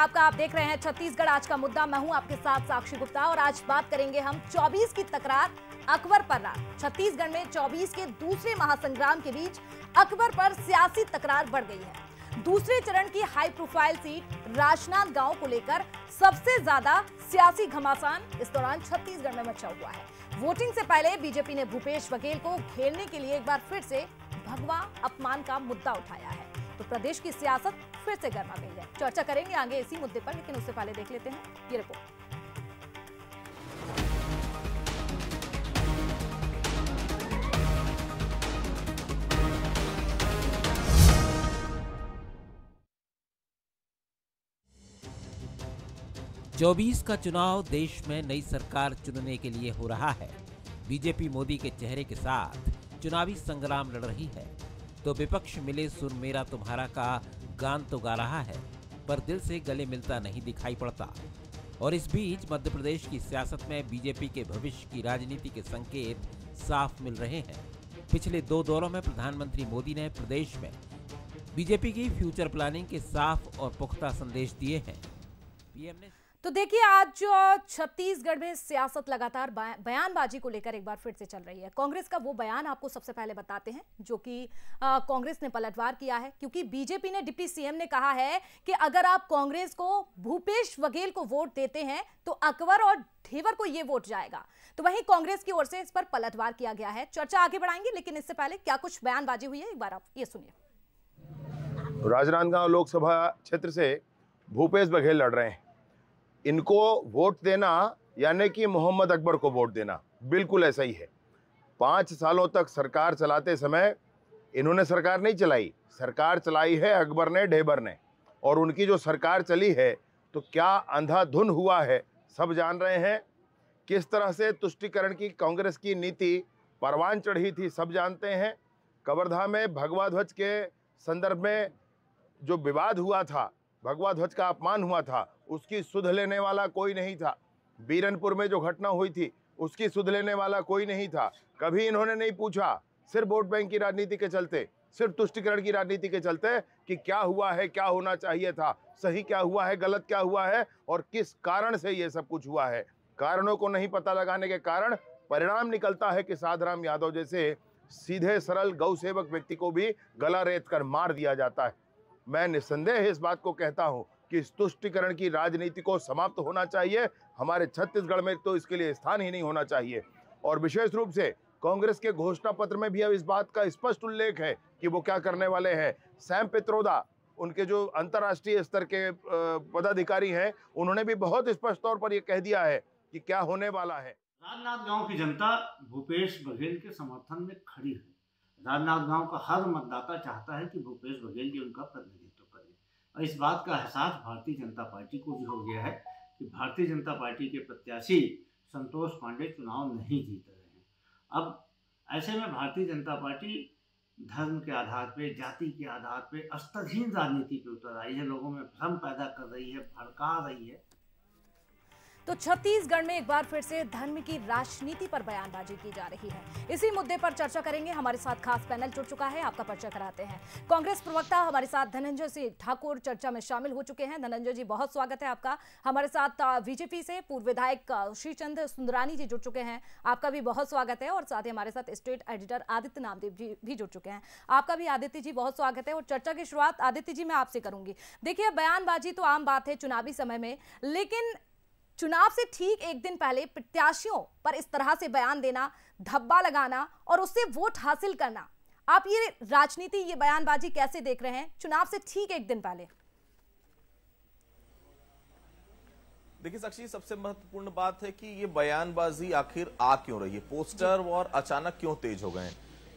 आपका आप देख रहे हैं छत्तीसगढ़ आज का मुद्दा मैं हूं आपके साथ साक्षी गुप्ता और आज बात करेंगे हम 24 की तकरार अकबर पर रात छत्तीसगढ़ में 24 के दूसरे महासंग्राम के बीच अकबर पर सियासी तकरार बढ़ गई है दूसरे चरण की हाई प्रोफाइल सीट राजनाथ गांव को लेकर सबसे ज्यादा सियासी घमासान इस दौरान छत्तीसगढ़ में मचा हुआ है वोटिंग से पहले बीजेपी ने भूपेश बघेल को घेरने के लिए एक बार फिर से भगवा अपमान का मुद्दा उठाया है तो प्रदेश की सियासत फिर से गर्मा गई है चर्चा करेंगे आगे इसी मुद्दे पर लेकिन उससे पहले देख लेते हैं ये रिपोर्ट चौबीस का चुनाव देश में नई सरकार चुनने के लिए हो रहा है बीजेपी मोदी के चेहरे के साथ चुनावी संग्राम लड़ रही है तो विपक्ष मिले सुर मेरा तुम्हारा का गान तो गा रहा है पर दिल से गले मिलता नहीं दिखाई पड़ता और इस बीच मध्य प्रदेश की सियासत में बीजेपी के भविष्य की राजनीति के संकेत साफ मिल रहे हैं पिछले दो दौरों में प्रधानमंत्री मोदी ने प्रदेश में बीजेपी की फ्यूचर प्लानिंग के साफ और पुख्ता संदेश दिए हैं पीएम ने तो देखिए आज छत्तीसगढ़ में सियासत लगातार बयानबाजी को लेकर एक बार फिर से चल रही है कांग्रेस का वो बयान आपको सबसे पहले बताते हैं जो कि कांग्रेस ने पलटवार किया है क्योंकि बीजेपी ने डिप्टी सीएम ने कहा है कि अगर आप कांग्रेस को भूपेश बघेल को वोट देते हैं तो अकबर और ढेवर को ये वोट जाएगा तो वहीं कांग्रेस की ओर से इस पर पलटवार किया गया है चर्चा आगे बढ़ाएंगे लेकिन इससे पहले क्या कुछ बयानबाजी हुई है एक बार आप ये सुनिए राजनांदगांव लोकसभा क्षेत्र से भूपेश बघेल लड़ रहे हैं इनको वोट देना यानी कि मोहम्मद अकबर को वोट देना बिल्कुल ऐसा ही है पाँच सालों तक सरकार चलाते समय इन्होंने सरकार नहीं चलाई सरकार चलाई है अकबर ने ढेबर ने और उनकी जो सरकार चली है तो क्या अंधाधुन हुआ है सब जान रहे हैं किस तरह से तुष्टिकरण की कांग्रेस की नीति परवान चढ़ी थी सब जानते हैं कवर्धा में भगवा ध्वज के संदर्भ में जो विवाद हुआ था भगवा ध्वज का अपमान हुआ था उसकी सुध लेने वाला कोई नहीं था बीरनपुर में जो घटना हुई थी उसकी सुध लेने वाला कोई नहीं था कभी इन्होंने नहीं पूछा सिर्फ वोट बैंक की राजनीति के चलते सिर्फ तुष्टिकरण की राजनीति के चलते कि क्या हुआ है क्या होना चाहिए था सही क्या हुआ है गलत क्या हुआ है और किस कारण से ये सब कुछ हुआ है कारणों को नहीं पता लगाने के कारण परिणाम निकलता है कि साधराम यादव जैसे सीधे सरल गौ सेवक व्यक्ति को भी गला रेत कर मार दिया जाता है मैं निसंदेह इस बात को कहता हूँ कि इस तुष्टिकरण की राजनीति को समाप्त होना चाहिए हमारे छत्तीसगढ़ में तो इसके लिए स्थान ही नहीं होना चाहिए और विशेष रूप से कांग्रेस के घोषणा पत्र में भी अब इस बात का स्पष्ट उल्लेख है कि वो क्या करने वाले हैं सैम पित्रोदा उनके जो अंतर्राष्ट्रीय स्तर के पदाधिकारी हैं उन्होंने भी बहुत स्पष्ट तौर पर यह कह दिया है कि क्या होने वाला है राजनाथ गांव की जनता भूपेश बघेल के समर्थन में खड़ी है राजनाथ गांव का हर मतदाता चाहता है कि भूपेश बघेल जी उनका प्रतिनिधित्व करें और इस बात का एहसास भारतीय जनता पार्टी को भी हो गया है कि भारतीय जनता पार्टी के प्रत्याशी संतोष पांडे चुनाव नहीं जीत रहे हैं अब ऐसे में भारतीय जनता पार्टी धर्म के आधार पर जाति के आधार पर अस्तहीन राजनीति पर उतर आई है लोगों में भ्रम पैदा कर रही है भड़का रही है तो छत्तीसगढ़ में एक बार फिर से धर्म की राजनीति पर बयानबाजी की जा रही है इसी मुद्दे पर चर्चा करेंगे हमारे साथ खास पैनल जुड़ चुका है आपका परिचय कराते हैं कांग्रेस प्रवक्ता हमारे साथ धनंजय सिंह ठाकुर चर्चा में शामिल हो चुके हैं धनंजय जी बहुत स्वागत है आपका हमारे साथ बीजेपी से पूर्व विधायक श्रीचंद सुंदरानी जी जुड़ चुके हैं आपका भी बहुत स्वागत है और साथ ही हमारे साथ स्टेट एडिटर आदित्य नामदेव जी भी जुड़ चुके हैं आपका भी आदित्य जी बहुत स्वागत है और चर्चा की शुरुआत आदित्य जी मैं आपसे करूंगी देखिए बयानबाजी तो आम बात है चुनावी समय में लेकिन चुनाव से ठीक एक दिन पहले प्रत्याशियों पर इस तरह से बयान देना धब्बा लगाना और उससे वोट हासिल करना आप ये राजनीति ये बयानबाजी कैसे देख रहे हैं चुनाव से ठीक एक दिन पहले देखिए साक्षी सबसे महत्वपूर्ण बात है कि ये बयानबाजी आखिर आ क्यों रही है पोस्टर और अचानक क्यों तेज हो गए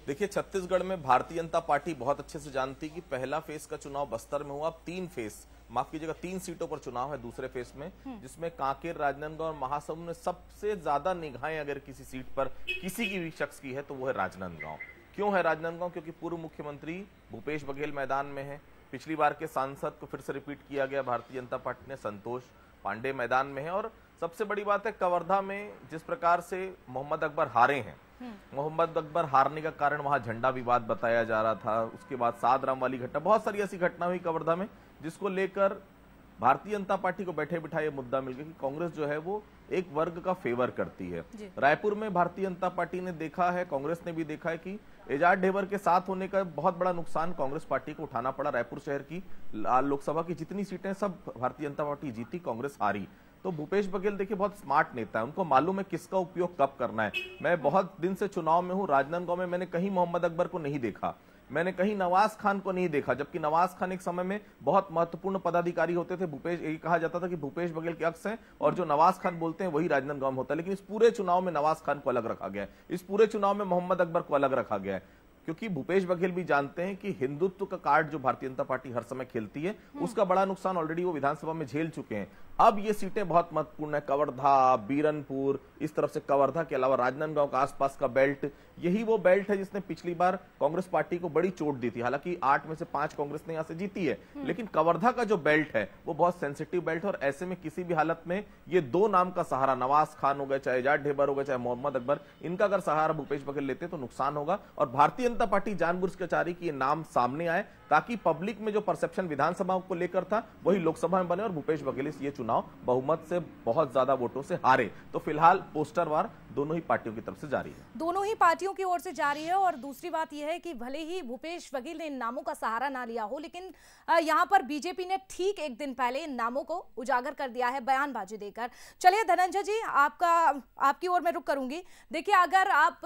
देखिए छत्तीसगढ़ में भारतीय जनता पार्टी बहुत अच्छे से जानती कि पहला फेज का चुनाव बस्तर में हुआ अब तीन फेज माफ कीजिएगा तीन सीटों पर चुनाव है दूसरे फेज में जिसमें कांकेर राजनांदगांव और महासमुंद ने सबसे ज्यादा निगाहें अगर किसी सीट पर किसी की भी शख्स की है तो वो है राजनांदगांव क्यों है राजनांदगांव क्योंकि पूर्व मुख्यमंत्री भूपेश बघेल मैदान में है पिछली बार के सांसद को फिर से रिपीट किया गया भारतीय जनता पार्टी ने संतोष पांडे मैदान में है और सबसे बड़ी बात है कवर्धा में जिस प्रकार से मोहम्मद अकबर हारे हैं मोहम्मद अकबर हारने का कारण वहां झंडा विवाद बताया जा रहा था उसके बाद सादराम राम वाली घटना बहुत सारी ऐसी घटना हुई कवर्धा में जिसको लेकर भारतीय जनता पार्टी को बैठे बिठाए मुद्दा मिल गया कि कांग्रेस जो है वो एक वर्ग का फेवर करती है रायपुर में भारतीय जनता पार्टी ने देखा है कांग्रेस ने भी देखा है कि एजाज ढेबर के साथ होने का बहुत बड़ा नुकसान कांग्रेस पार्टी को उठाना पड़ा रायपुर शहर की लोकसभा की जितनी सीटें सब भारतीय जनता पार्टी जीती कांग्रेस हारी तो भूपेश बघेल देखिए बहुत स्मार्ट नेता है उनको मालूम है किसका उपयोग कब करना है मैं बहुत दिन से चुनाव में हूँ राजनांदगांव में मैंने कहीं मोहम्मद अकबर को नहीं देखा मैंने कहीं नवाज खान को नहीं देखा जबकि नवाज खान एक समय में बहुत महत्वपूर्ण पदाधिकारी होते थे भूपेश यही कहा जाता था कि भूपेश बघेल के अक्स हैं और जो नवाज खान बोलते हैं वही राजनांदगांव होता है लेकिन इस पूरे चुनाव में नवाज खान को अलग रखा गया है इस पूरे चुनाव में मोहम्मद अकबर को अलग रखा गया है क्योंकि भूपेश बघेल भी जानते हैं कि हिंदुत्व का कार्ड जो भारतीय जनता पार्टी हर समय खेलती है हम्म। उसका बड़ा नुकसान ऑलरेडी वो विधानसभा में झेल चुके हैं अब ये सीटें बहुत महत्वपूर्ण है कवर्धा बीरनपुर इस तरफ से कवर्धा के अलावा राजनांदगांव का आसपास का बेल्ट यही वो बेल्ट है जिसने पिछली बार कांग्रेस पार्टी को बड़ी चोट दी थी हालांकि आठ में से पांच कांग्रेस ने यहां से जीती है हम्म। लेकिन कवर्धा का जो बेल्ट है वो बहुत सेंसिटिव बेल्ट है और ऐसे में किसी भी हालत में ये दो नाम का सहारा नवाज खान हो गए चाहे एजाज ढेबर हो गए चाहे मोहम्मद अकबर इनका अगर सहारा भूपेश बघेल लेते तो नुकसान होगा और भारतीय जनता पार्टी जानबूझ के चाह रही कि ये नाम सामने आए ताकि पब्लिक में जो परसेप्शन विधानसभा को लेकर था वही लोकसभा में बने और भूपेश बघेल ये चुनाव चुनाव बहुमत से बहुत ज्यादा वोटों से हारे तो फिलहाल पोस्टर वार दोनों ही पार्टियों की तरफ से जारी है दोनों ही पार्टियों की ओर से जारी है और दूसरी बात यह है कि भले ही भूपेश बघेल ने नामों का सहारा ना लिया हो लेकिन यहाँ पर बीजेपी ने ठीक एक दिन पहले इन नामों को उजागर कर दिया है बयानबाजी देकर चलिए धनंजय जी आपका आपकी ओर में रुक करूंगी देखिए अगर आप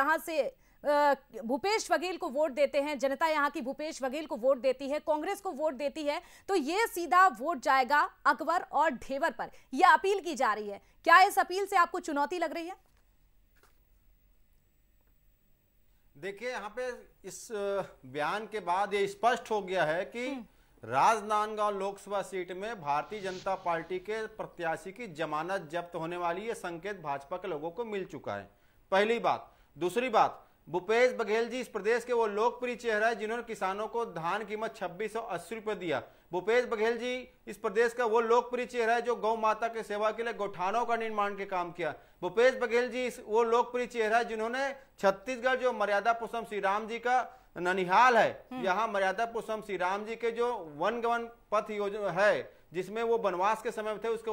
यहाँ से भूपेश बघेल को वोट देते हैं जनता यहाँ की भूपेश बघेल को वोट देती है कांग्रेस को वोट देती है तो ये सीधा वोट जाएगा अकबर और ढेवर पर यह अपील की जा रही है क्या इस अपील से आपको चुनौती लग रही है देखिए यहाँ पे इस बयान के बाद ये स्पष्ट हो गया है कि हम्म। राजनांदगांव लोकसभा सीट में भारतीय जनता पार्टी के प्रत्याशी की जमानत जब्त होने वाली ये संकेत भाजपा के लोगों को मिल चुका है पहली बात दूसरी बात भूपेश बघेल जी इस प्रदेश के वो लोकप्रिय चेहरा है जिन्होंने किसानों को धान कीमत छब्बीस सौ अस्सी रुपये दिया भूपेश बघेल जी इस प्रदेश का वो लोकप्रिय चेहरा है जो गौ माता के सेवा के लिए गौठानों का निर्माण के काम किया भूपेश बघेल जी इस वो लोकप्रिय चेहरा है जिन्होंने छत्तीसगढ़ जो मर्यादा पुरुषम श्री राम जी का ननिहाल है हम्म। यहाँ मर्यादा पुरुषम श्री राम जी के जो वन गवन पथ योजना है जिसमें वो वनवास के समय थे उसके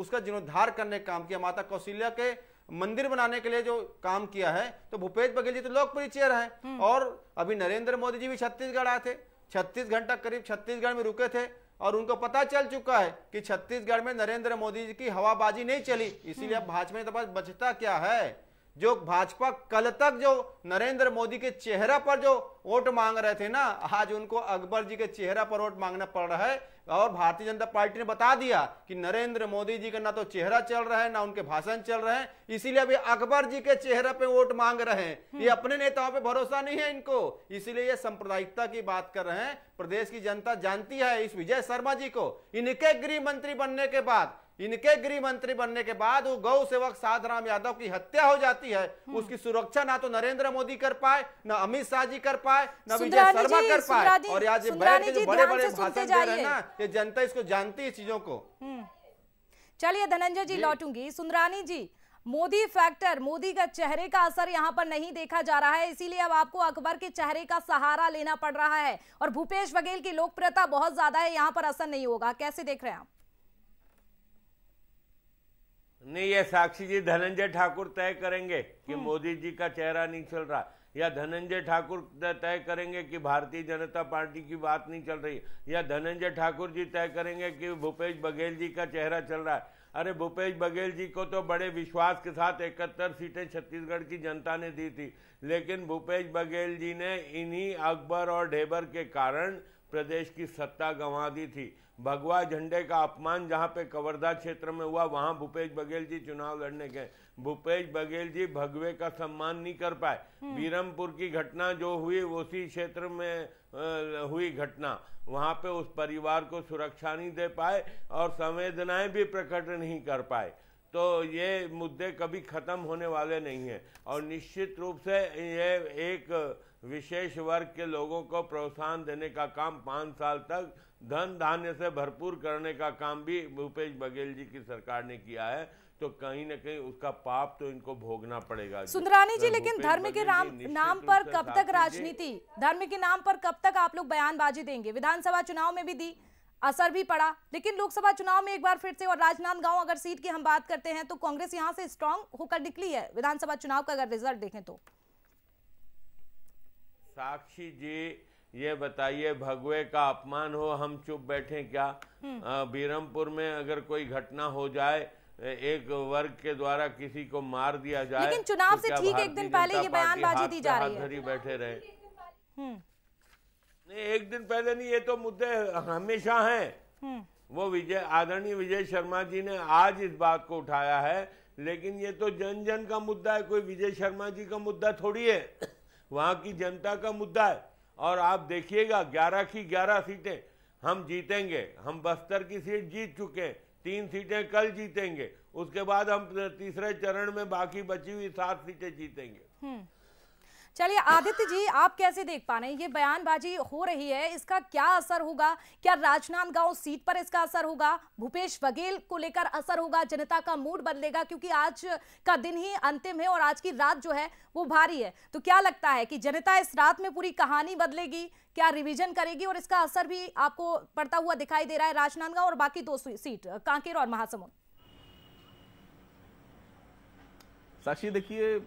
उसका जीर्णोद्धार करने का काम किया माता कौशल्या के मंदिर बनाने के लिए जो काम किया है तो भूपेश बघेल जी तो लोकप्रिय चेयर है हम्म। और अभी नरेंद्र मोदी जी भी छत्तीसगढ़ आए थे छत्तीस घंटा करीब छत्तीसगढ़ में रुके थे और उनको पता चल चुका है कि छत्तीसगढ़ में नरेंद्र मोदी जी की हवाबाजी नहीं चली इसीलिए अब हम्म। भाजपा के पास तो बचता क्या है जो भाजपा कल तक जो नरेंद्र मोदी के चेहरा पर जो वोट मांग रहे थे ना आज उनको अकबर जी के चेहरा पर वोट मांगना पड़ रहा है और भारतीय जनता पार्टी ने बता दिया कि नरेंद्र मोदी जी का ना तो चेहरा चल रहा है ना उनके भाषण चल रहे हैं इसीलिए अभी अकबर जी के चेहरा पे वोट मांग रहे हैं ये हम्म। अपने नेताओं पे भरोसा नहीं है इनको इसीलिए ये सांप्रदायिकता की बात कर रहे हैं प्रदेश की जनता जानती है इस विजय शर्मा जी को इनके गृह मंत्री बनने के बाद इनके गृह मंत्री बनने के बाद वो गौ सेवक साधराम यादव की हत्या हो जाती है हम्म। उसकी सुरक्षा ना तो नरेंद्र मोदी कर पाए ना अमित शाह जी कर पाए ना विजय शर्मा कर पाए और आज बैठ के बड़े बड़े भाषण दे रहे ना ये जनता इसको जानती है चीजों को हम्म। चलिए धनंजय जी लौटूंगी सुंदरानी जी मोदी फैक्टर मोदी का चेहरे का असर यहाँ पर नहीं देखा जा रहा है इसीलिए अब आपको अकबर के चेहरे का सहारा लेना पड़ रहा है और भूपेश बघेल की लोकप्रियता बहुत ज्यादा है यहाँ पर असर नहीं होगा कैसे देख रहे हैं आप नहीं ये साक्षी जी धनंजय ठाकुर तय करेंगे कि हम्म। मोदी जी का चेहरा नहीं चल रहा या धनंजय ठाकुर तय करेंगे कि भारतीय जनता पार्टी की बात नहीं चल रही या धनंजय ठाकुर जी तय करेंगे कि भूपेश बघेल जी का चेहरा चल रहा है अरे भूपेश बघेल जी को तो बड़े विश्वास के साथ इकहत्तर सीटें छत्तीसगढ़ की जनता ने दी थी लेकिन भूपेश बघेल जी ने इन्हीं अकबर और ढेबर के कारण प्रदेश की सत्ता गंवा दी थी भगवा झंडे का अपमान जहाँ पे कवर्धा क्षेत्र में हुआ वहाँ भूपेश बघेल जी चुनाव लड़ने गए भूपेश बघेल जी भगवे का सम्मान नहीं कर पाए हम्म। बीरमपुर की घटना जो हुई उसी क्षेत्र में हुई घटना वहाँ पे उस परिवार को सुरक्षा नहीं दे पाए और संवेदनाएं भी प्रकट नहीं कर पाए तो ये मुद्दे कभी ख़त्म होने वाले नहीं हैं और निश्चित रूप से ये एक विशेष वर्ग के लोगों को प्रोत्साहन देने का काम पाँच साल तक धन धान्य से भरपूर करने का काम भी भूपेश बघेल जी की सरकार ने किया है तो कहीं ना कहीं उसका पाप तो इनको भोगना पड़ेगा सुंदरानी जी तो लेकिन धर्म के नाम नाम पर कब तक राजनीति धर्म के नाम पर कब तक आप लोग बयानबाजी देंगे विधानसभा चुनाव में भी दी असर भी पड़ा लेकिन लोकसभा चुनाव में एक बार फिर से और राजनांदगांव अगर सीट की हम बात करते हैं तो कांग्रेस यहाँ से स्ट्रांग होकर निकली है विधानसभा चुनाव का अगर रिजल्ट देखें तो साक्षी जी ये बताइए भगवे का अपमान हो हम चुप बैठे क्या हम्म। बीरमपुर में अगर कोई घटना हो जाए एक वर्ग के द्वारा किसी को मार दिया जाए लेकिन चुनाव तो से ठीक एक दिन पहले ये बयानबाजी दी जा रही है बैठे रहे हम्म। नहीं एक दिन पहले नहीं ये तो मुद्दे हमेशा हैं हम्म। वो विजय आदरणीय विजय शर्मा जी ने आज इस बात को उठाया है लेकिन ये तो जन जन का मुद्दा है कोई विजय शर्मा जी का मुद्दा थोड़ी है वहां की जनता का मुद्दा है और आप देखिएगा ग्यारह की ग्यारह सीटें हम जीतेंगे हम बस्तर की सीट जीत चुके हैं तीन सीटें कल जीतेंगे उसके बाद हम तीसरे चरण में बाकी बची हुई सात सीटें जीतेंगे हम्म। चलिए आदित्य जी आप कैसे देख पा रहे हैं ये बयानबाजी हो रही है इसका क्या असर होगा क्या राजनांदगांव सीट पर इसका असर होगा भूपेश बघेल को लेकर असर होगा जनता का मूड बदलेगा क्योंकि आज का दिन ही अंतिम है और आज की रात जो है वो भारी है तो क्या लगता है कि जनता इस रात में पूरी कहानी बदलेगी क्या रिविजन करेगी और इसका असर भी आपको पड़ता हुआ दिखाई दे रहा है राजनांदगांव और बाकी दो सीट कांकेर और महासमुंद साक्षी देखिए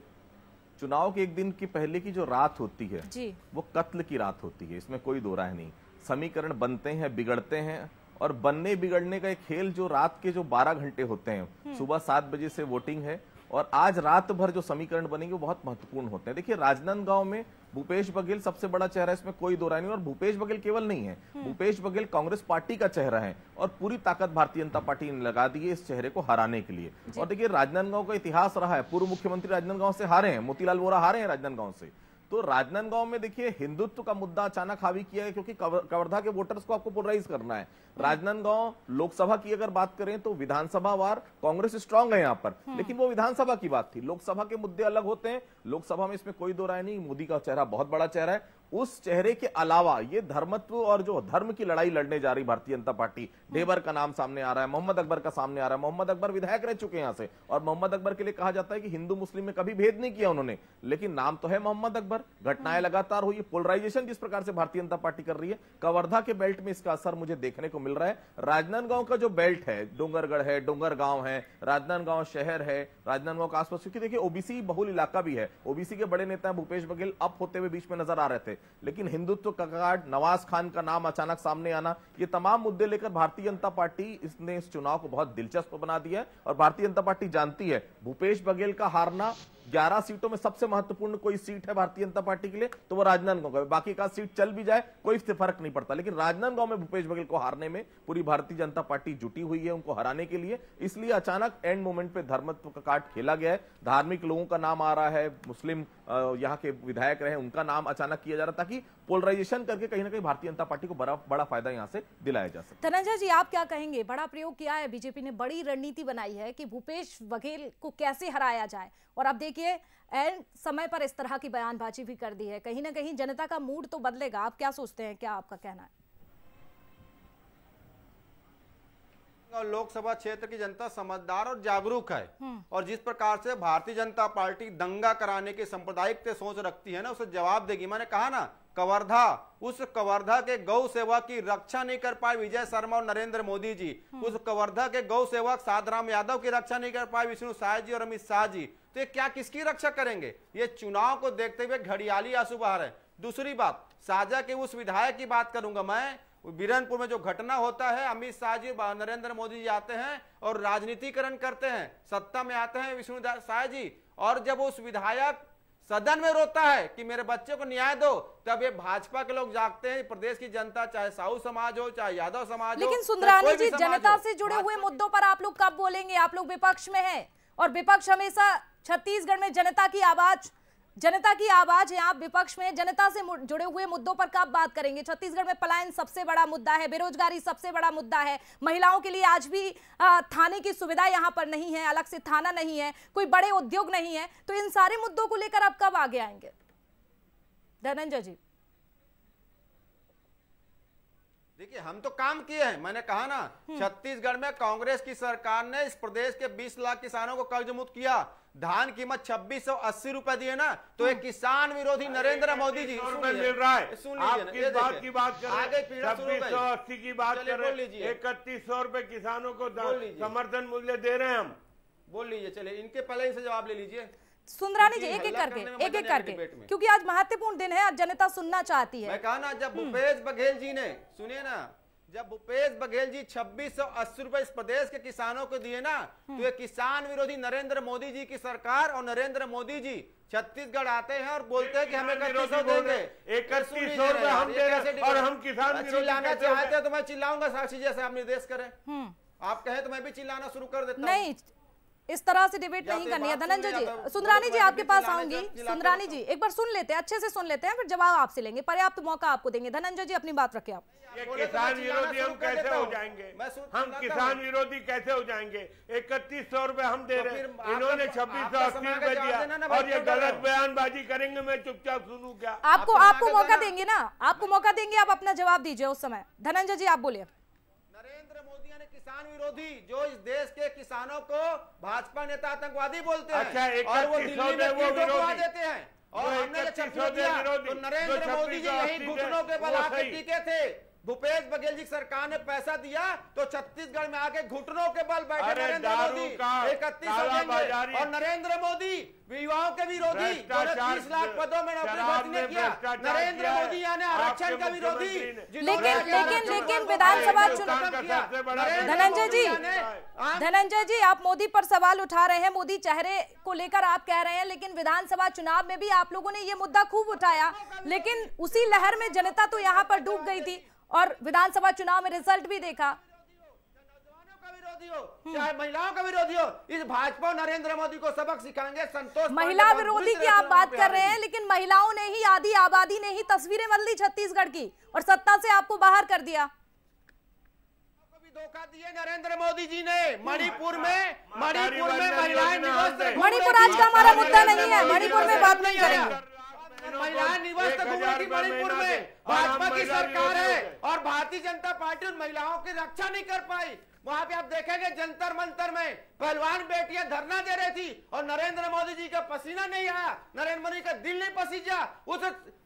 चुनाव के एक दिन की पहले की जो रात होती है जी। वो कत्ल की रात होती है इसमें कोई दो राय नहीं समीकरण बनते हैं बिगड़ते हैं और बनने बिगड़ने का एक खेल जो रात के जो 12 घंटे होते हैं हम्म। सुबह सात बजे से वोटिंग है और आज रात भर जो समीकरण बनेंगे वो बहुत महत्वपूर्ण होते हैं देखिए राजनांदगांव में भूपेश बघेल सबसे बड़ा चेहरा इसमें कोई दो राय नहीं और भूपेश बघेल केवल नहीं है हम्म। भूपेश बघेल कांग्रेस पार्टी का चेहरा है और पूरी ताकत भारतीय जनता पार्टी ने लगा दी है इस चेहरे को हराने के लिए और देखिए राजनांदगांव का इतिहास रहा है पूर्व मुख्यमंत्री राजनांदगांव से हारे हैं मोतीलाल वोरा हारे हैं राजनांदगांव से तो राजनांदगांव में देखिए हिंदुत्व का मुद्दा अचानक हावी किया है क्योंकि कवर्धा के वोटर्स को आपको पोलराइज करना है हम्म। राजनांदगांव लोकसभा की अगर बात करें तो विधानसभा वार कांग्रेस स्ट्रांग है यहाँ पर हम्म। लेकिन वो विधानसभा की बात थी लोकसभा के मुद्दे अलग होते हैं लोकसभा में इसमें कोई दो राय नहीं मोदी का चेहरा बहुत बड़ा चेहरा है उस चेहरे के अलावा ये धर्मत्व और जो धर्म की लड़ाई लड़ने जा रही भारतीय जनता पार्टी ढेबर का नाम सामने आ रहा है मोहम्मद अकबर का सामने आ रहा है मोहम्मद अकबर विधायक रह चुके हैं यहाँ से और मोहम्मद अकबर के लिए कहा जाता है कि हिंदू मुस्लिम में कभी भेद नहीं किया उन्होंने लेकिन नाम तो है मोहम्मद अकबर घटनाएं लगातार हुई पोलराइजेशन जिस प्रकार से भारतीय जनता पार्टी कर रही है कवर्धा के बेल्ट में इसका असर मुझे देखने को मिल रहा है राजनांदगांव का जो बेल्ट है डोंगरगढ़ है डोंगरगांव है राजनांदगांव शहर है राजनांदगांव का आसपास क्योंकि देखिए ओबीसी बहुल इलाका भी है ओबीसी के बड़े नेता भूपेश बघेल अप होते हुए बीच में नजर आ रहे थे लेकिन हिंदुत्व का कार्ड नवाज खान का नाम अचानक सामने आना ये तमाम मुद्दे लेकर भारतीय जनता पार्टी इसने इस चुनाव को बहुत दिलचस्प बना दिया है और भारतीय जनता पार्टी जानती है भूपेश बघेल का हारना 11 सीटों में सबसे महत्वपूर्ण कोई सीट है भारतीय जनता पार्टी के लिए तो वो राजनांदगांव का बाकी का सीट चल भी जाए कोई फर्क नहीं पड़ता लेकिन राजनांदगांव में भूपेश बघेल को हारने में पूरी भारतीय जनता पार्टी जुटी हुई है उनको हराने के लिए इसलिए अचानक एंड मोमेंट पे धर्मत्व का कार्ड खेला गया है धार्मिक लोगों का नाम आ रहा है मुस्लिम यहाँ के विधायक रहे उनका नाम अचानक किया जा जा रहा ताकि पोलराइजेशन करके कहीं ना कहीं भारतीय जनता पार्टी को बड़ा बड़ा फायदा यहाँ से दिलाया जा सकता धनंजय जी आप क्या कहेंगे बड़ा प्रयोग किया है बीजेपी ने बड़ी रणनीति बनाई है कि भूपेश बघेल को कैसे हराया जाए और आप देखिए समय पर इस तरह की बयानबाजी भी कर दी है कहीं ना कहीं जनता का मूड तो बदलेगा आप क्या सोचते हैं क्या आपका कहना है और लोकसभा क्षेत्र की जनता समझदार और जागरूक है हम्म। और जिस प्रकार से भारतीय जनता पार्टी दंगा कराने के सांप्रदायिक सोच रखती है ना उसे जवाब देगी मैंने कहा ना कवर्धा उस कवर्धा के गौ सेवा की रक्षा नहीं कर पाए विजय शर्मा और नरेंद्र मोदी जी हम्म। उस कवर्धा के गौ सेवक साधराम यादव की रक्षा नहीं कर पाए विष्णु साय जी और अमित शाह जी तो ये क्या किसकी रक्षा करेंगे ये चुनाव को देखते हुए घड़ियाली आंसू बाहर है दूसरी बात साजा के उस विधायक की बात करूंगा मैं बीरनपुर में जो घटना होता है अमित शाह जी नरेंद्र मोदी जी आते हैं और राजनीतिकरण करते हैं सत्ता में आते हैं विष्णु शाह जी और जब उस विधायक सदन में रोता है कि मेरे बच्चे को न्याय दो तब ये भाजपा के लोग जागते हैं प्रदेश की जनता चाहे साहू समाज हो चाहे यादव समाज लेकिन सुंदरानी जी जनता से जुड़े हुए मुद्दों पर आप लोग कब बोलेंगे आप लोग विपक्ष में है और विपक्ष हमेशा छत्तीसगढ़ में जनता की आवाज जनता की आवाज है आप विपक्ष में जनता से जुड़े हुए मुद्दों पर कब बात करेंगे छत्तीसगढ़ में पलायन सबसे बड़ा मुद्दा है बेरोजगारी सबसे बड़ा मुद्दा है महिलाओं के लिए आज भी थाने की सुविधा यहाँ पर नहीं है अलग से थाना नहीं है कोई बड़े उद्योग नहीं है तो इन सारे मुद्दों को लेकर आप कब आगे आएंगे धनंजय जी देखिए हम तो काम किए हैं मैंने कहा ना हम्म। छत्तीसगढ़ में कांग्रेस की सरकार ने इस प्रदेश के 20 लाख किसानों को कर्ज मुक्त किया धान कीमत छब्बीस सौ अस्सी रूपए दिए ना तो एक हम्म। किसान विरोधी नरेंद्र मोदी जी मिल रहा है बात की बात कर छब्बीस सौ अस्सी की बात कर रहे इकतीस सौ रूपए किसानों को समर्थन मूल्य दे रहे हैं हम बोल लीजिए चलिए इनके पहले इनसे जवाब ले लीजिए सुंदरानी जी एक एक करके एक एक करके क्योंकि आज महत्वपूर्ण दिन है आज जनता सुनना चाहती है मैं कहा ना जब हम्म। भूपेश बघेल जी ने सुनिए ना जब भूपेश बघेल जी छब्बीस सौ अस्सी रूपए इस प्रदेश के किसानों को दिए ना तो ये किसान विरोधी नरेंद्र मोदी जी की सरकार और नरेंद्र मोदी जी छत्तीसगढ़ आते हैं और बोलते हैं कि हमें इकतीस सौ देंगे इकतीस सौ हम दे रहे और हम किसान अच्छा, चिल्लाना चाहते हैं तो मैं चिल्लाऊंगा साक्षी जैसे आप निर्देश करें हम्म। आप कहें तो मैं भी चिल्लाना शुरू कर देता नहीं इस तरह से डिबेट नहीं तो करनी है धनंजय जी तो सुंदरानी जी आपके पास आऊंगी सुंदरानी जी एक बार सुन लेते हैं अच्छे से सुन लेते हैं फिर जवाब आपसे लेंगे पर्याप्त मौका आपको देंगे धनंजय जी अपनी बात रखे आप किसान विरोधी हम कैसे हो जाएंगे हम किसान विरोधी कैसे हो जाएंगे इकतीस सौ रूपए हम दे तो रहे इन्होंने छब्बीस सौ अस्सी रूपए दिया और ये गलत बयानबाजी करेंगे मैं चुपचाप सुनू क्या आपको आपको मौका देंगे ना आपको मौका देंगे आप अपना जवाब दीजिए उस समय धनंजय जी आप बोलिए नरेंद्र मोदी किसान विरोधी जो इस देश के किसानों को भाजपा नेता आतंकवादी बोलते हैं अच्छा, और वो दिल्ली में देते हैं और हमने तो नरेंद्र मोदी जी यही घुटनों के बल आके टीके थे भूपेश बघेल जी सरकार ने पैसा दिया तो छत्तीसगढ़ में आके घुटनों के बल बैठे नरेंद्र मोदी इकतीस और नरेंद्र मोदी युवाओं के विरोधी तीस लाख पदों में नौकरी किया नरेंद्र मोदी यानी आरक्षण का विरोधी लेकिन लेकिन लेकिन विधानसभा चुनाव धनंजय जी धनंजय जी आप मोदी पर सवाल उठा रहे हैं मोदी चेहरे को लेकर आप कह रहे हैं लेकिन विधानसभा चुनाव में भी आप लोगों ने ये मुद्दा खूब उठाया लेकिन उसी लहर में जनता तो यहाँ पर डूब गई थी और विधानसभा चुनाव में रिजल्ट भी देखा चाहे महिलाओं का विरोधी हो इस भाजपा नरेंद्र मोदी को सबक सिखाएंगे संतोष महिला विरोधी की आप बात कर रहे हैं लेकिन महिलाओं ने ही आधी आबादी ने ही तस्वीरें बदली छत्तीसगढ़ की और सत्ता से आपको बाहर कर दिया धोखा दिए नरेंद्र मोदी जी ने मणिपुर में हाँ, मणिपुर में महिलाएं मणिपुर आज का हमारा मुद्दा नहीं है मणिपुर में बात नहीं करेंगे महिलाएं निवास मणिपुर में भाजपा की सरकार है और भारतीय जनता पार्टी उन महिलाओं की रक्षा नहीं कर पाई वहां पे आप देखेंगे जंतर मंतर में पहलवान बेटियां धरना दे रही थी और नरेंद्र मोदी जी का पसीना नहीं आया नरेंद्र मोदी का दिल नहीं पसीजा उस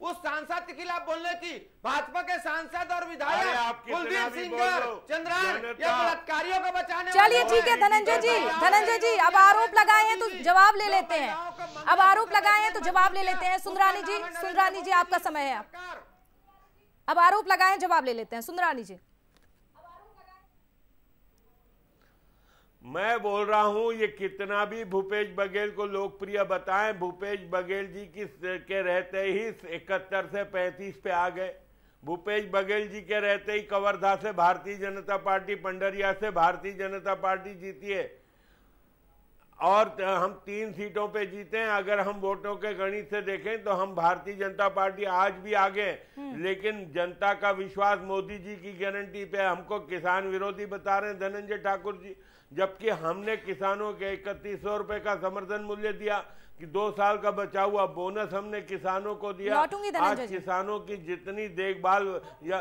उस सांसद के खिलाफ बोलने की भाजपा के सांसद और विधायक कुलदीप सिंह चंद्रान ये बलात्कारियों को बचाने चलिए ठीक है धनंजय जी धनंजय जी अब आरोप लगाए हैं तो जवाब ले लेते हैं तो अब आरोप लगाए हैं तो जवाब ले लेते हैं सुंदरानी जी सुंदरानी जी आपका समय है अब आरोप लगाए जवाब ले लेते हैं सुंदरानी जी मैं बोल रहा हूं ये कितना भी भूपेश बघेल को लोकप्रिय बताएं भूपेश बघेल जी की के रहते ही इकहत्तर से पैंतीस पे आ गए भूपेश बघेल जी के रहते ही कवर्धा से भारतीय जनता पार्टी पंडरिया से भारतीय जनता पार्टी जीती है और हम तीन सीटों पे जीते हैं अगर हम वोटों के गणित से देखें तो हम भारतीय जनता पार्टी आज भी आगे हम्म। लेकिन जनता का विश्वास मोदी जी की गारंटी पे हमको किसान विरोधी बता रहे हैं धनंजय ठाकुर जी जबकि हमने किसानों के इकतीस सौ रुपए का समर्थन मूल्य दिया कि दो साल का बचा हुआ बोनस हमने किसानों को दिया आज किसानों की जितनी देखभाल या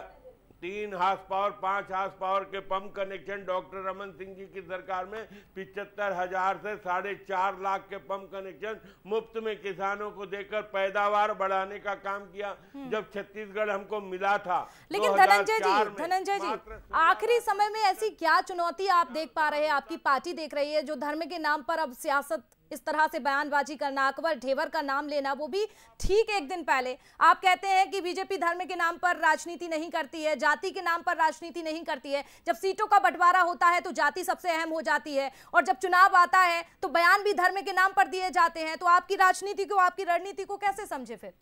तीन हाथ पावर पांच हाथ पावर के pump connection doctor Raman Singh ji की सरकार में पिछहत्तर हजार से साढ़े चार लाख के पंप कनेक्शन मुफ्त में किसानों को देकर पैदावार बढ़ाने का काम किया हम्म। जब छत्तीसगढ़ हमको मिला था लेकिन धनंजय जी धनंजय जी आखिरी समय में ऐसी क्या चुनौती आप देख पा रहे हैं आपकी पार्टी देख रही है जो धर्म के नाम पर अब सियासत इस तरह से बयानबाजी करना अकबर ढेवर का नाम लेना वो भी ठीक एक दिन पहले आप कहते हैं कि बीजेपी धर्म के नाम पर राजनीति नहीं करती है जाति के नाम पर राजनीति नहीं करती है जब सीटों का बंटवारा होता है तो जाति सबसे अहम हो जाती है और जब चुनाव आता है तो बयान भी धर्म के नाम पर दिए जाते हैं तो आपकी राजनीति को आपकी रणनीति को कैसे समझे फिर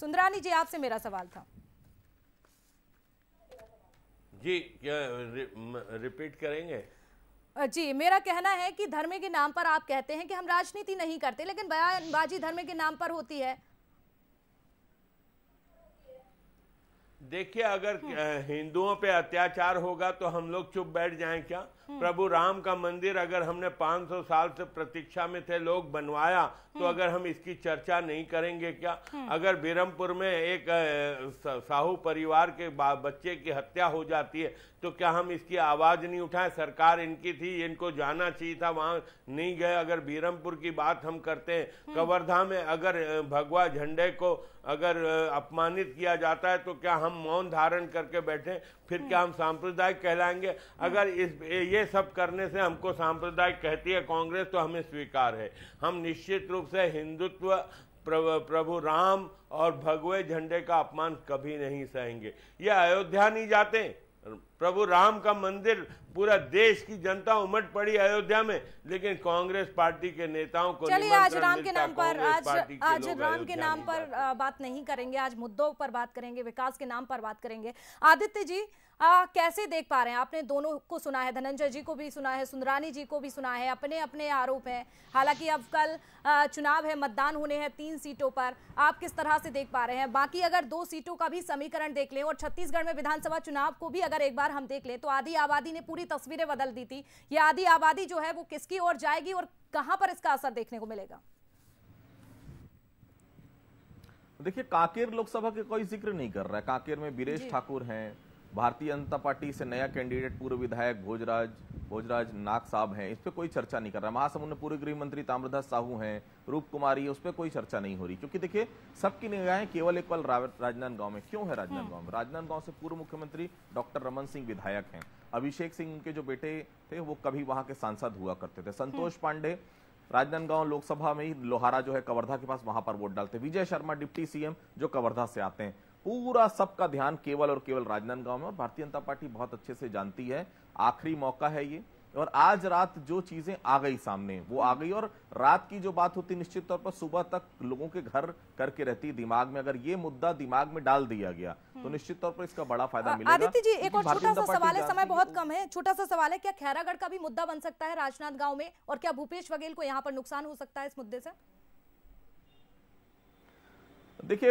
सुंदरानी जी आपसे मेरा सवाल था जी क्या रि, म, रिपीट करेंगे जी मेरा कहना है कि धर्म के नाम पर आप कहते हैं कि हम राजनीति नहीं करते लेकिन बयानबाजी धर्म के नाम पर होती है देखिए अगर हम्म। हिंदुओं पे अत्याचार होगा तो हम लोग चुप बैठ जाएं क्या हम्म। प्रभु राम का मंदिर अगर हमने 500 साल से प्रतीक्षा में थे लोग बनवाया तो हम्म। अगर हम इसकी चर्चा नहीं करेंगे क्या हम्म। अगर बीरमपुर में एक साहू परिवार के बच्चे की हत्या हो जाती है तो क्या हम इसकी आवाज़ नहीं उठाए सरकार इनकी थी इनको जाना चाहिए था वहाँ नहीं गए अगर बीरमपुर की बात हम करते हैं कवर्धा में अगर भगवा झंडे को अगर अपमानित किया जाता है तो क्या हम मौन धारण करके बैठे फिर क्या हम सांप्रदायिक कहलाएंगे अगर इस ये सब करने से हमको सांप्रदायिक कहती है कांग्रेस तो हमें स्वीकार है हम निश्चित रूप से हिंदुत्व प्रभु राम और भगवे झंडे का अपमान कभी नहीं सहेंगे ये अयोध्या नहीं जाते प्रभु राम का मंदिर पूरा देश की जनता उमट पड़ी अयोध्या में लेकिन कांग्रेस पार्टी के नेताओं को चलिए आज राम के नाम पर आज आज राम के नाम पर बात नहीं करेंगे आज मुद्दों पर बात करेंगे विकास के नाम पर बात करेंगे आदित्य जी आ, कैसे देख पा रहे हैं आपने दोनों को सुना है धनंजय जी को भी सुना है सुंदरानी जी को भी सुना है अपने अपने आरोप हैं हालांकि अब कल चुनाव है मतदान होने हैं तीन सीटों पर आप किस तरह से देख पा रहे हैं बाकी अगर दो सीटों का भी समीकरण देख लें और छत्तीसगढ़ में विधानसभा चुनाव को भी अगर एक बार हम देख लें तो आधी आबादी ने पूरी तस्वीरें बदल दी थी ये आधी आबादी जो है वो किसकी ओर जाएगी और कहाँ पर इसका असर देखने को मिलेगा देखिए कांकेर लोकसभा के कोई जिक्र नहीं कर रहा है कांकेर में बीरेश ठाकुर हैं भारतीय जनता पार्टी से नया कैंडिडेट पूर्व विधायक भोजराज भोजराज नाग साहब हैं इस पर कोई चर्चा नहीं कर रहा महासमुंद में पूर्व गृह मंत्री ताम्रदास साहू हैं रूप कुमारी उस पर कोई चर्चा नहीं हो रही क्योंकि देखिए सबकी निगाहें केवल एक पल राजनांदगांव में क्यों है राजनांदगांव में हम्म। राजनांदगांव से पूर्व मुख्यमंत्री डॉक्टर रमन सिंह विधायक हैं अभिषेक सिंह उनके जो बेटे थे वो कभी वहां के सांसद हुआ करते थे संतोष हम्म। पांडे राजनांदगांव लोकसभा में ही लोहारा जो है कवर्धा के पास वहां पर वोट डालते विजय शर्मा डिप्टी सीएम जो कवर्धा से आते हैं पूरा सबका ध्यान केवल और केवल राजनांदगांव में और भारतीय जनता पार्टी बहुत अच्छे से जानती है आखिरी मौका है ये और आज रात जो चीजें आ गई सामने वो आ गई और रात की जो बात होती निश्चित तौर पर सुबह तक लोगों के घर करके रहती दिमाग में अगर ये मुद्दा दिमाग में डाल दिया गया तो हम्म। निश्चित तौर पर इसका बड़ा फायदा मिलेगा आदित्य जी एक और छोटा सा सवाल है समय बहुत कम है छोटा सा सवाल है क्या खैरागढ़ का भी मुद्दा बन सकता है राजनांदगांव में और क्या भूपेश बघेल को यहाँ पर नुकसान हो सकता है इस मुद्दे से देखिए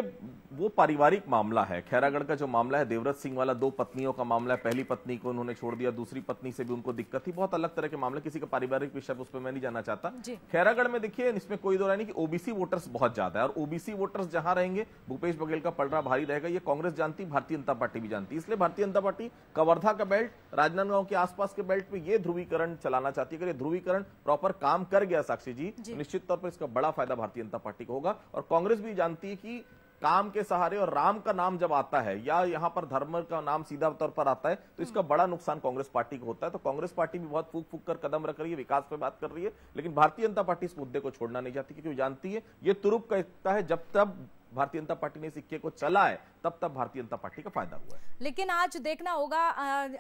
वो पारिवारिक मामला है खैरागढ़ का जो मामला है देवव्रत सिंह वाला दो पत्नियों का मामला है पहली पत्नी को उन्होंने छोड़ दिया दूसरी पत्नी से भी उनको दिक्कत थी बहुत अलग तरह के मामले किसी का पारिवारिक विषय उस पर मैं नहीं जाना चाहता खैरागढ़ में देखिए इसमें कोई दो नहीं कि ओबीसी वोटर्स बहुत ज्यादा है और ओबीसी वोटर्स जहां रहेंगे भूपेश बघेल का पलड़ा भारी रहेगा ये कांग्रेस जानती भारतीय जनता पार्टी भी जानती इसलिए भारतीय जनता पार्टी कवर्धा का बेल्ट राजनांदगांव के आसपास के बेल्ट में ये ध्रुवीकरण चलाना चाहती है अगर ये ध्रुवीकरण प्रॉपर काम कर गया साक्षी जी तो निश्चित तौर पर इसका बड़ा फायदा भारतीय जनता पार्टी को होगा और कांग्रेस भी जानती है कि काम के सहारे और राम का नाम जब आता है या यहाँ पर धर्म का नाम सीधा तौर पर आता है तो हम्म। इसका बड़ा नुकसान कांग्रेस पार्टी को होता है तो कांग्रेस पार्टी भी बहुत फूक फूक कर कदम रख रही है विकास पर बात कर रही है लेकिन भारतीय जनता पार्टी इस मुद्दे को छोड़ना नहीं चाहती क्योंकि जानती है ये तुरुप कहता है जब तक भारतीय जनता पार्टी ने सिक्के को चला है तब तब भारतीय जनता पार्टी का फायदा हुआ है लेकिन आज देखना होगा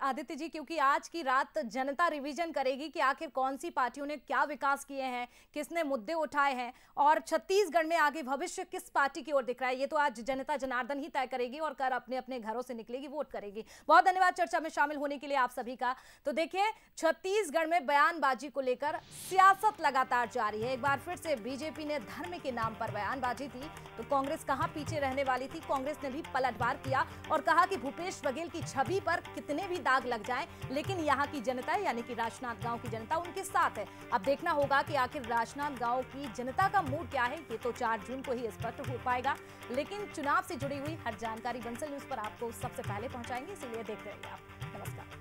आदित्य जी क्योंकि आज की रात जनता रिवीजन करेगी कि आखिर कौन सी पार्टियों ने क्या विकास किए हैं किसने मुद्दे उठाए हैं और छत्तीसगढ़ में आगे भविष्य किस पार्टी की ओर दिख रहा है ये तो आज जनता जनार्दन ही तय करेगी और कर अपने अपने घरों से निकलेगी वोट करेगी बहुत धन्यवाद चर्चा में शामिल होने के लिए आप सभी का तो देखिये छत्तीसगढ़ में बयानबाजी को लेकर सियासत लगातार जारी है एक बार फिर से बीजेपी ने धर्म के नाम पर बयानबाजी थी तो कांग्रेस कहाँ पीछे रहने वाली थी कांग्रेस ने भी पलटवार किया और कहा कि भूपेश बघेल की छवि पर कितने भी दाग लग जाएं लेकिन यहां की जनता यानी कि राजनाथ गांव की जनता उनके साथ है अब देखना होगा कि आखिर राजनाथ गांव की जनता का मूड क्या है ये तो चार जून को ही स्पष्ट हो पाएगा लेकिन चुनाव से जुड़ी हुई हर जानकारी बंसल न्यूज पर आपको सबसे पहले पहुंचाएंगे इसीलिए रहे हैं आप नमस्कार